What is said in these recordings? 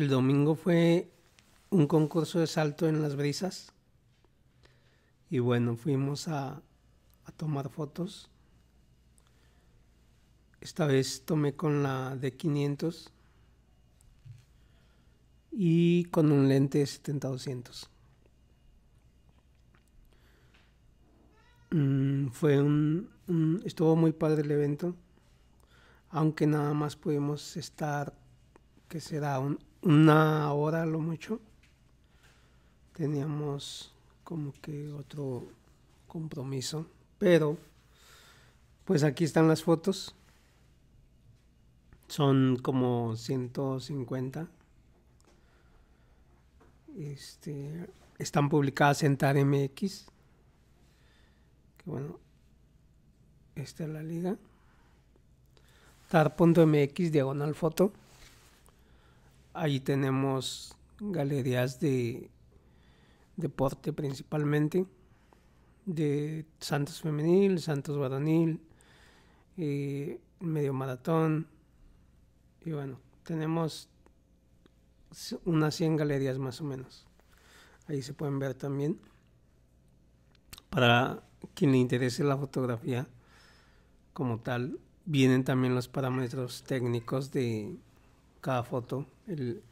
el domingo fue un concurso de salto en las brisas. Y bueno, fuimos a, tomar fotos. Esta vez tomé con la de 500 y con un lente 70-200. Mm, fue un, estuvo muy padre el evento, aunque nada más pudimos estar que será una hora lo mucho. Teníamos como que otro compromiso, pero pues aquí están las fotos. Son como 150. Este, están publicadas en TAR MX. Que bueno, esta es la liga. TAR.mx diagonal foto. Ahí tenemos galerías de deporte principalmente, de Santos Femenil, Santos Varonil, eh, Medio Maratón. Y bueno, tenemos unas 100 galerías más o menos. Ahí se pueden ver también. Para quien le interese la fotografía como tal, vienen también los parámetros técnicos de cada foto, el,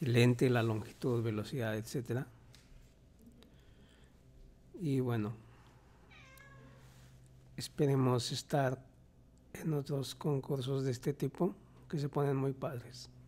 lente, la longitud, velocidad, etcétera. Y bueno, esperemos estar en otros concursos de este tipo que se ponen muy padres.